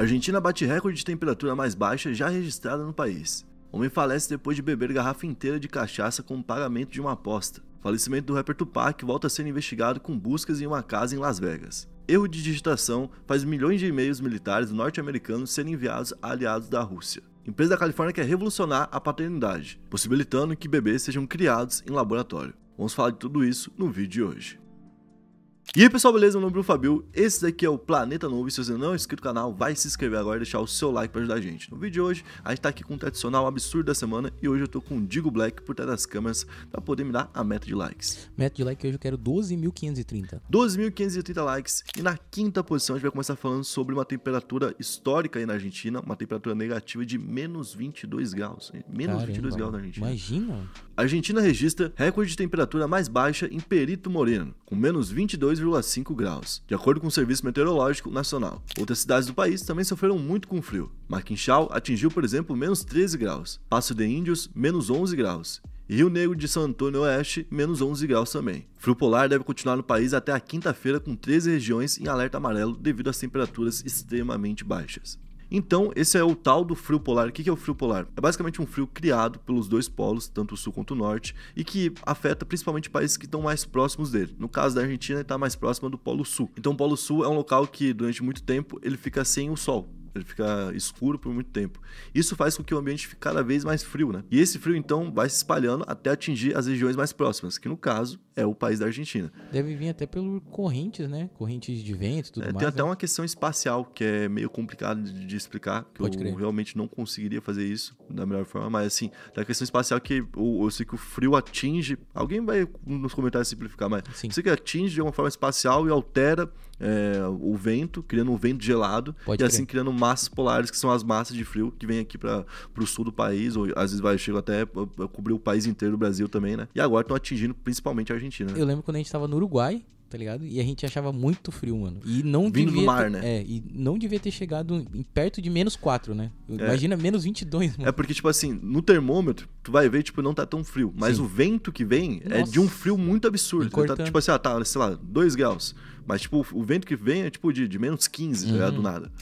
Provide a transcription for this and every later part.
A Argentina bate recorde de temperatura mais baixa já registrada no país. Homem falece depois de beber garrafa inteira de cachaça como pagamento de uma aposta. Falecimento do rapper Tupac volta a ser investigado com buscas em uma casa em Las Vegas. Erro de digitação faz milhões de e-mails militares norte-americanos serem enviados a aliados da Rússia. Empresa da Califórnia quer revolucionar a paternidade, possibilitando que bebês sejam criados em laboratório. Vamos falar de tudo isso no vídeo de hoje. E aí pessoal, beleza? Meu nome é o Fabio, esse daqui é o Planeta Novo e se você não é inscrito no canal, vai se inscrever agora e deixar o seu like para ajudar a gente. No vídeo de hoje, a gente tá aqui com um tradicional absurdo da semana e hoje eu tô com o Digo Black por trás das câmeras para poder me dar a meta de likes. Meta de like hoje eu quero 12.530. 12.530 likes e na quinta posição a gente vai começar falando sobre uma temperatura histórica aí na Argentina, uma temperatura negativa de menos 22 graus. Menos Caramba, 22 graus na Argentina. Imagina! A Argentina registra recorde de temperatura mais baixa em Perito Moreno, com menos 22 3,5 graus, de acordo com o Serviço Meteorológico Nacional. Outras cidades do país também sofreram muito com o frio. Marquinchal atingiu, por exemplo, menos 13 graus, Passo de Índios, menos 11 graus, Rio Negro de São Antônio Oeste, menos 11 graus também. Frio polar deve continuar no país até a quinta-feira, com 13 regiões em alerta amarelo devido às temperaturas extremamente baixas. Então, esse é o tal do frio polar. O que é o frio polar? É basicamente um frio criado pelos dois polos, tanto o sul quanto o norte, e que afeta principalmente países que estão mais próximos dele. No caso da Argentina, está mais próxima do polo sul. Então, o polo sul é um local que, durante muito tempo, ele fica sem o sol ele fica escuro por muito tempo. Isso faz com que o ambiente fique cada vez mais frio, né? E esse frio então vai se espalhando até atingir as regiões mais próximas, que no caso é o país da Argentina. Deve vir até por correntes, né? Correntes de vento, tudo é, mais. Tem até né? uma questão espacial que é meio complicado de, de explicar, que Pode eu crer. realmente não conseguiria fazer isso da melhor forma, mas assim, a questão espacial que eu, eu sei que o frio atinge, alguém vai nos comentários simplificar, mas Sim. eu sei que atinge de uma forma espacial e altera é, o vento, criando um vento gelado, Pode e assim criando massas polares, que são as massas de frio que vem aqui para o sul do país, ou às vezes vai chega até ah, ah, cobrir o país inteiro do Brasil também, né? E agora estão atingindo principalmente a Argentina. Né? Eu lembro quando a gente estava no Uruguai, tá ligado? E a gente achava muito frio, mano. E não Vindo devia do mar, ter, né? É, e não devia ter chegado em perto de menos 4, né? É. Imagina menos 22, mano. É porque, tipo assim, no termômetro, tu vai ver, tipo, não tá tão frio. Mas Sim. o vento que vem Nossa. é de um frio muito absurdo. Tá, tipo assim, ah, tá, sei lá, 2 graus. Mas, tipo, o vento que vem é, tipo, de, de menos 15, uhum. tá ligado? Do uhum. nada.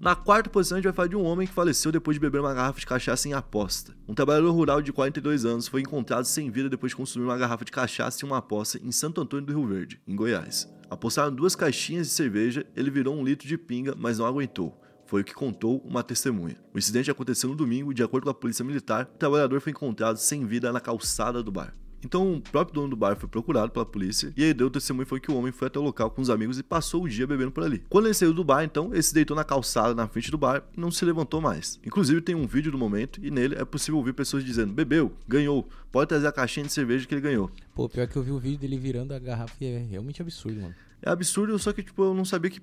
Na quarta posição, a gente vai falar de um homem que faleceu depois de beber uma garrafa de cachaça em aposta. Um trabalhador rural de 42 anos foi encontrado sem vida depois de consumir uma garrafa de cachaça em uma aposta em Santo Antônio do Rio Verde, em Goiás. Apostaram duas caixinhas de cerveja, ele virou um litro de pinga, mas não aguentou. Foi o que contou uma testemunha. O incidente aconteceu no domingo e, de acordo com a polícia militar, o trabalhador foi encontrado sem vida na calçada do bar. Então o próprio dono do bar foi procurado pela polícia e aí deu o testemunho foi que o homem foi até o local com os amigos e passou o dia bebendo por ali. Quando ele saiu do bar, então, ele se deitou na calçada na frente do bar e não se levantou mais. Inclusive tem um vídeo do momento e nele é possível ouvir pessoas dizendo: "Bebeu, ganhou, pode trazer a caixinha de cerveja que ele ganhou". Pô, pior que eu vi o vídeo dele virando a garrafa e é realmente absurdo, mano é absurdo, só que, tipo, eu não sabia que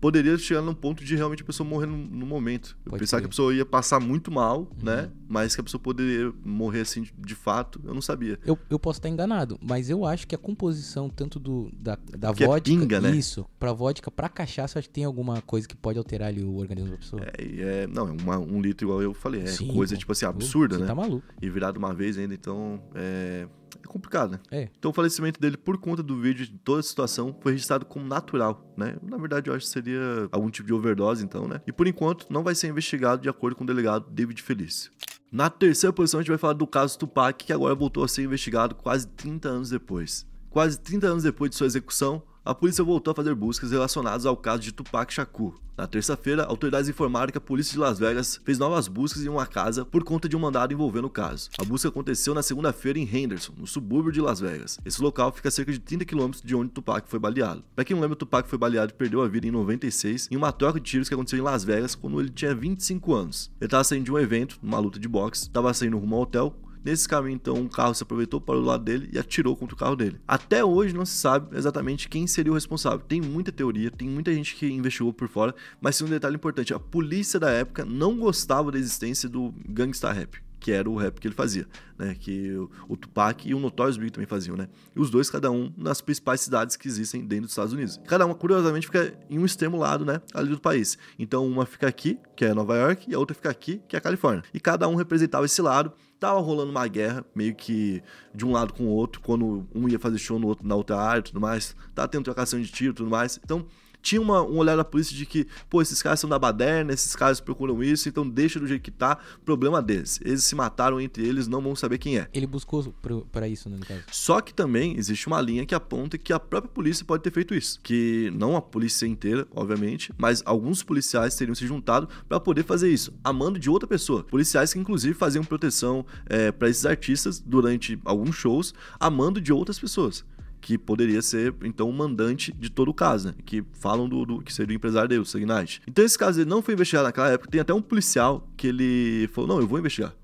poderia chegar num ponto de realmente a pessoa morrer no, no momento. Eu pensava ser. que a pessoa ia passar muito mal, uhum. né? Mas que a pessoa poderia morrer assim de, de fato, eu não sabia. Eu, eu posso estar enganado, mas eu acho que a composição tanto do, da, da que é vodka. É pinga, né? Isso, pra vodka, pra cachaça, acho que tem alguma coisa que pode alterar ali o organismo da pessoa. É, é não, é uma, um litro igual eu falei. É Sim, coisa, tipo assim, absurda, né? Tá maluco. E virado uma vez ainda, então. É complicado, né? É. Então o falecimento dele por conta do vídeo, de toda a situação, foi registrado como natural, né? Na verdade, eu acho que seria algum tipo de overdose, então, né? E por enquanto, não vai ser investigado de acordo com o delegado David Felício. Na terceira posição, a gente vai falar do caso Tupac, que agora voltou a ser investigado quase 30 anos depois. Quase 30 anos depois de sua execução, a polícia voltou a fazer buscas relacionadas ao caso de Tupac Shakur. Na terça-feira, autoridades informaram que a polícia de Las Vegas fez novas buscas em uma casa por conta de um mandado envolvendo o caso. A busca aconteceu na segunda-feira em Henderson, no subúrbio de Las Vegas. Esse local fica a cerca de 30 quilômetros de onde Tupac foi baleado. Para quem não lembra, Tupac foi baleado e perdeu a vida em 96 em uma troca de tiros que aconteceu em Las Vegas quando ele tinha 25 anos. Ele estava saindo de um evento, numa luta de boxe, estava saindo rumo ao hotel Nesse caminho, então, um carro se aproveitou para o lado dele e atirou contra o carro dele. Até hoje não se sabe exatamente quem seria o responsável. Tem muita teoria, tem muita gente que investigou por fora, mas tem um detalhe importante: a polícia da época não gostava da existência do gangsta rap que era o rap que ele fazia, né? Que o Tupac e o Notorious Big também faziam, né? E os dois, cada um, nas principais cidades que existem dentro dos Estados Unidos. Cada uma, curiosamente, fica em um extremo lado, né? Ali do país. Então, uma fica aqui, que é Nova York, e a outra fica aqui, que é a Califórnia. E cada um representava esse lado. Tava rolando uma guerra, meio que de um lado com o outro, quando um ia fazer show no outro, na outra área e tudo mais. Tava tendo trocação de tiro e tudo mais. Então, tinha uma, um olhar da polícia de que, pô, esses caras são da baderna, esses caras procuram isso, então deixa do jeito que tá, problema deles. Eles se mataram entre eles, não vão saber quem é. Ele buscou para isso, né, no caso. Só que também existe uma linha que aponta que a própria polícia pode ter feito isso. Que não a polícia inteira, obviamente, mas alguns policiais teriam se juntado para poder fazer isso, a mando de outra pessoa. Policiais que, inclusive, faziam proteção é, eh, para esses artistas durante alguns shows, a mando de outras pessoas que poderia ser, então, o mandante de todo o caso, né? Que falam do, do que seria o empresário dele, o Sagnati. Então, esse caso ele não foi investigado naquela época. Tem até um policial que ele falou: não, eu vou investigar.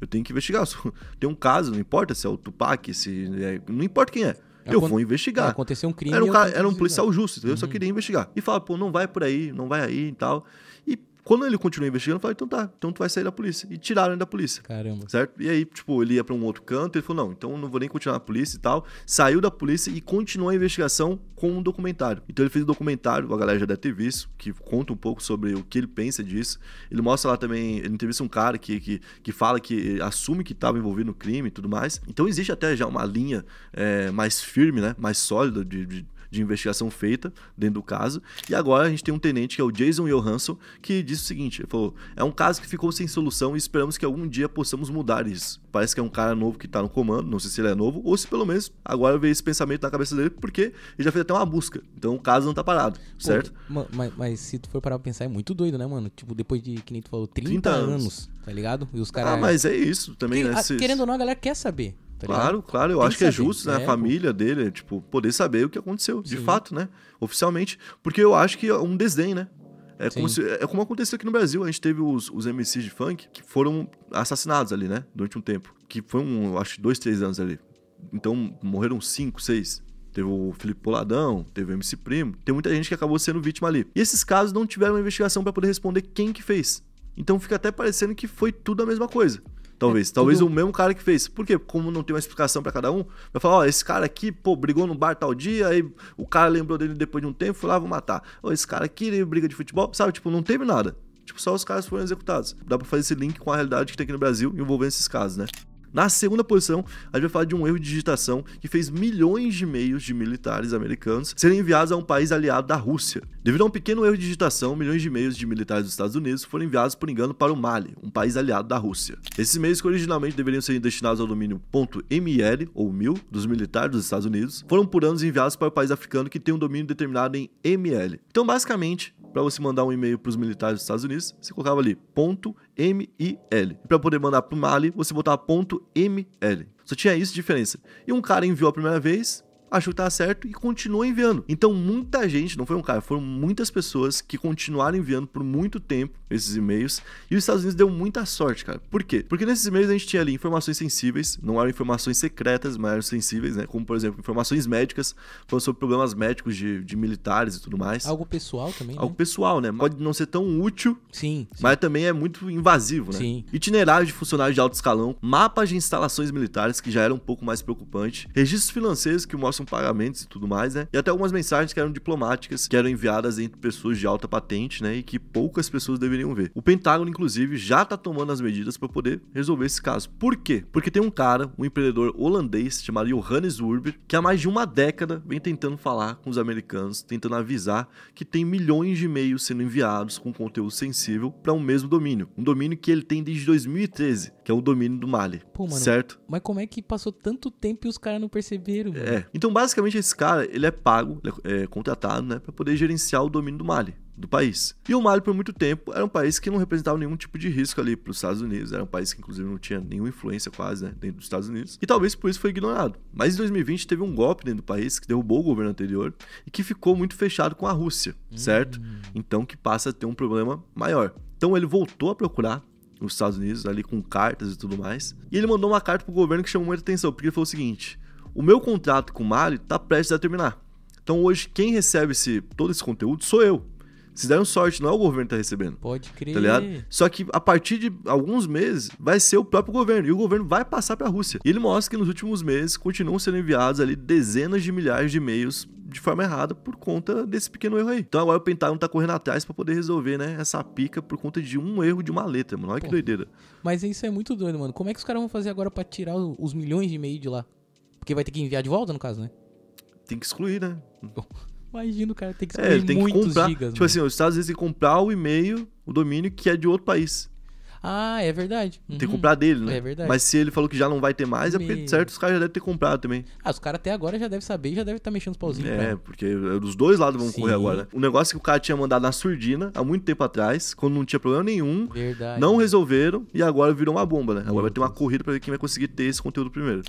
Eu tenho que investigar. Tem um caso, não importa se é o Tupac, se. É, não importa quem é. é eu vou investigar. É, aconteceu um crime. Era um, cara, era um policial justo, entendeu? Eu só uhum. queria investigar. E fala, pô, não vai por aí, não vai aí e tal quando ele continuou investigando, falou, então tá, então tu vai sair da polícia. E tiraram ele da polícia. Caramba. Certo? E aí, tipo, ele ia para um outro canto, ele falou, não, então não vou nem continuar na polícia e tal. Saiu da polícia e continuou a investigação com um documentário. Então ele fez um documentário, a galera já deve ter visto, que conta um pouco sobre o que ele pensa disso. Ele mostra lá também, ele entrevista um cara que, que, que fala que assume que estava envolvido no crime e tudo mais. Então existe até já uma linha é, mais firme, né? Mais sólida de, de de investigação feita dentro do caso. E agora a gente tem um tenente que é o Jason Johansson, que disse o seguinte: ele falou, é um caso que ficou sem solução e esperamos que algum dia possamos mudar isso. Parece que é um cara novo que está no comando, não sei se ele é novo, ou se pelo menos agora veio esse pensamento na cabeça dele, porque ele já fez até uma busca. Então o caso não está parado, certo? mas, mas, se tu for parar pra pensar, é muito doido, né, mano? Tipo, depois de, que nem tu falou, 30, 30 anos, anos, tá ligado? E os caras. Ah, mas é isso também, que, né? A, querendo ou não, a galera quer saber. Tá claro, claro, eu Tem acho que, que é justo, né? É, a família pô. dele, é, tipo, poder saber o que aconteceu, Sim. de fato, né? Oficialmente. Porque eu acho que é um desdém, né? É como, se, é como, aconteceu aqui no Brasil. A gente teve os, os MCs de funk que foram assassinados ali, né? Durante um tempo. Que foi um, acho, dois, três anos ali. Então morreram cinco, seis. Teve o Felipe Poladão, teve o MC Primo. Tem muita gente que acabou sendo vítima ali. E esses casos não tiveram uma investigação para poder responder quem que fez. Então fica até parecendo que foi tudo a mesma coisa. Talvez. É talvez tudo... o mesmo cara que fez. Por quê? Como não tem uma explicação para cada um, vai falar, ó, esse cara aqui, pô, brigou no bar tal dia, aí o cara lembrou dele depois de um tempo, foi lá, vou matar. esse cara aqui, ele briga de futebol, sabe? Tipo, não teve nada. Tipo, só os caras foram executados. Dá para fazer esse link com a realidade que tem aqui no Brasil envolvendo esses casos, né? Na segunda posição, a gente vai falar de um erro de digitação que fez milhões de e-mails de militares americanos serem enviados a um país aliado da Rússia. Devido a um pequeno erro de digitação, milhões de e-mails de militares dos Estados Unidos foram enviados por engano para o Mali, um país aliado da Rússia. Esses e-mails, que originalmente deveriam ser destinados ao domínio .ml ou mil dos militares dos Estados Unidos, foram por anos enviados para o país africano que tem um domínio determinado em ml. Então, basicamente, para você mandar um e-mail para os militares dos Estados Unidos, você colocava ali .mil. E para poder mandar para o Mali, você botava .ml. Só tinha isso de diferença. E um cara enviou a primeira vez, achou que estava certo e continuou enviando. Então, muita gente, não foi um cara, foram muitas pessoas que continuaram enviando por muito tempo esses e-mails. E os Estados Unidos deu muita sorte, cara. Por quê? Porque nesses e-mails a gente tinha ali informações sensíveis, não eram informações secretas, mas eram sensíveis, né? Como, por exemplo, informações médicas, falando sobre problemas médicos de, de militares e tudo mais. Algo pessoal também. Algo né? pessoal, né? Pode não ser tão útil, sim, sim, mas também é muito invasivo, né? Sim. Itinerários de funcionários de alto escalão, mapas de instalações militares, que já era um pouco mais preocupante, registros financeiros que mostram façam pagamentos e tudo mais, né? E até algumas mensagens que eram diplomáticas, que eram enviadas entre pessoas de alta patente, né? E que poucas pessoas deveriam ver. O Pentágono, inclusive, já tá tomando as medidas para poder resolver esse caso. Por quê? Porque tem um cara, um empreendedor holandês chamado Johannes Urber, que há mais de uma década vem tentando falar com os americanos, tentando avisar que tem milhões de e-mails sendo enviados com conteúdo sensível para um mesmo domínio. Um domínio que ele tem desde 2013, que é o domínio do Mali. Pô, mano, certo? Mas como é que passou tanto tempo e os caras não perceberam? Mano? É. Então então, basicamente, esse cara, ele é pago, ele é, é contratado, né, para poder gerenciar o domínio do Mali, do país. E o Mali, por muito tempo, era um país que não representava nenhum tipo de risco ali para os Estados Unidos. Era um país que, inclusive, não tinha nenhuma influência quase né, dentro dos Estados Unidos. E talvez por isso foi ignorado. Mas em 2020 teve um golpe dentro do país que derrubou o governo anterior e que ficou muito fechado com a Rússia, hum. certo? Então, que passa a ter um problema maior. Então, ele voltou a procurar os Estados Unidos ali com cartas e tudo mais. E ele mandou uma carta pro governo que chamou muita atenção, porque ele falou o seguinte: o meu contrato com o Mario está prestes a terminar. Então hoje quem recebe esse, todo esse conteúdo sou eu. Se deram sorte, não é o governo que tá recebendo. Pode crer. Tá ligado? Só que a partir de alguns meses vai ser o próprio governo. E o governo vai passar para a Rússia. E ele mostra que nos últimos meses continuam sendo enviados ali dezenas de milhares de e-mails de forma errada por conta desse pequeno erro aí. Então agora o Pentágono tá correndo atrás para poder resolver, né, essa pica por conta de um erro de uma letra, mano. Olha Pô, que doideira. Mas isso é muito doido, mano. Como é que os caras vão fazer agora para tirar os milhões de e mails de lá? Porque vai ter que enviar de volta, no caso, né? Tem que excluir, né? Imagina, o cara é, tem que excluir é, ele tem muitos que comprar, gigas. Tipo mano. assim, os Estados Unidos tem que comprar o e-mail, o domínio que é de outro país. Ah, é verdade. Uhum. Tem que uhum. comprar dele, né? É verdade. Mas se ele falou que já não vai ter mais, é porque, certo, os caras já devem ter comprado também. Ah, os caras até agora já devem saber, já devem estar tá mexendo os pauzinhos. É, porque é os dois lados vão Sim. correr agora. Né? O negócio que o cara tinha mandado na surdina há muito tempo atrás, quando não tinha problema nenhum, verdade. não resolveram e agora virou uma bomba, né? Agora Meu vai ter uma corrida para ver quem vai conseguir ter esse conteúdo primeiro.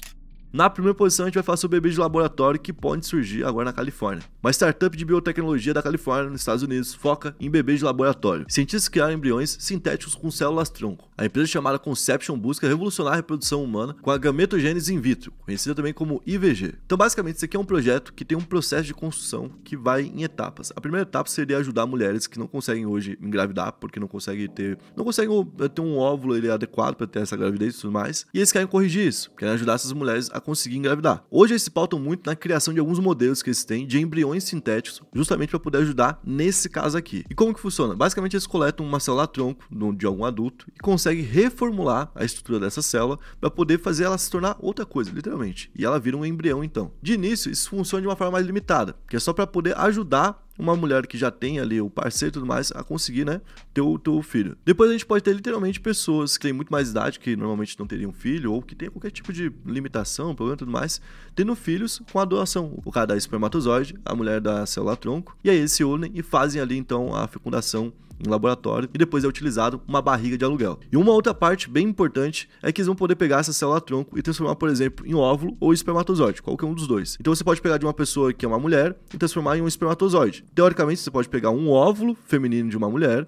Na primeira posição, a gente vai falar sobre bebês de laboratório que podem surgir agora na Califórnia. Uma startup de biotecnologia da Califórnia, nos Estados Unidos, foca em bebês de laboratório. Cientistas criaram embriões sintéticos com células-tronco. A empresa chamada Conception busca revolucionar a reprodução humana com a gametogênese in vitro, conhecida também como IVG. Então, basicamente, isso aqui é um projeto que tem um processo de construção que vai em etapas. A primeira etapa seria ajudar mulheres que não conseguem hoje engravidar, porque não conseguem ter, não conseguem eh, ter um óvulo ele, adequado para ter essa gravidez e tudo mais. E eles querem corrigir isso, querem ajudar essas mulheres a a conseguir engravidar. Hoje eles se pautam muito na criação de alguns modelos que eles têm de embriões sintéticos, justamente para poder ajudar nesse caso aqui. E como que funciona? Basicamente eles coletam uma célula tronco de algum adulto e conseguem reformular a estrutura dessa célula para poder fazer ela se tornar outra coisa, literalmente. E ela vira um embrião então. De início, isso funciona de uma forma mais limitada, que é só para poder ajudar uma mulher que já tem ali o parceiro e tudo mais a conseguir, né, ter o teu filho. Depois a gente pode ter literalmente pessoas que têm muito mais idade, que normalmente não teriam filho, ou que tem qualquer tipo de limitação, problema e tudo mais, tendo filhos com a doação. O cara da espermatozoide, a mulher da célula tronco, e aí eles se unem e fazem ali então a fecundação em laboratório e depois é utilizado uma barriga de aluguel. E uma outra parte bem importante é que eles vão poder pegar essa célula-tronco e transformar, por exemplo, em óvulo ou espermatozoide, qualquer um dos dois. Então você pode pegar de uma pessoa que é uma mulher e transformar em um espermatozoide. Teoricamente, você pode pegar um óvulo feminino de uma mulher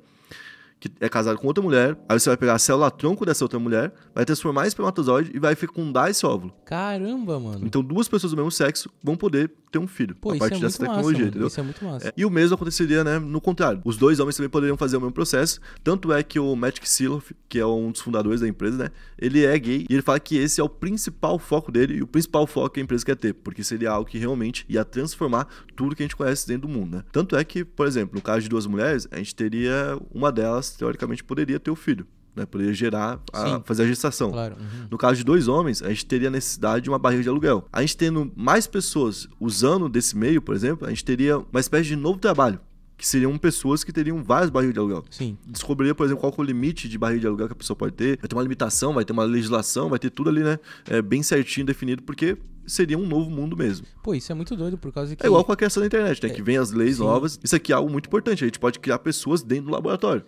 que é casado com outra mulher, aí você vai pegar a célula tronco dessa outra mulher, vai transformar em espermatozoide e vai fecundar esse óvulo. Caramba, mano. Então duas pessoas do mesmo sexo vão poder ter um filho Pô, a partir é dessa tecnologia, massa, entendeu? Isso é muito massa. É, e o mesmo aconteceria, né, no contrário. Os dois homens também poderiam fazer o mesmo processo, tanto é que o Matt Xiloff, que é um dos fundadores da empresa, né, ele é gay e ele fala que esse é o principal foco dele e o principal foco que a empresa quer ter, porque seria algo que realmente ia transformar tudo que a gente conhece dentro do mundo, né? Tanto é que, por exemplo, no caso de duas mulheres, a gente teria uma delas teoricamente poderia ter o filho. Né, poderia gerar, a, fazer a gestação. Claro. Uhum. No caso de dois homens, a gente teria necessidade de uma barriga de aluguel. A gente tendo mais pessoas usando desse meio, por exemplo, a gente teria uma espécie de novo trabalho que seriam pessoas que teriam vários barris de aluguel. Sim. Descobriria, por exemplo, qual é o limite de barril de aluguel que a pessoa pode ter. Vai ter uma limitação, vai ter uma legislação, vai ter tudo ali, né? É, bem certinho definido, porque seria um novo mundo mesmo. Pô, isso é muito doido por causa que... É igual com a questão da internet, né? É... Que vem as leis Sim. novas. Isso aqui é algo muito importante. A gente pode criar pessoas dentro do laboratório.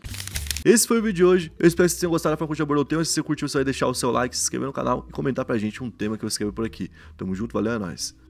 Esse foi o vídeo de hoje. Eu espero que vocês tenham gostado. Para curtir o tema, se você curtiu, você vai deixar o seu like, se inscrever no canal e comentar pra gente um tema que eu escrever por aqui. Tamo junto, valeu, é nóis.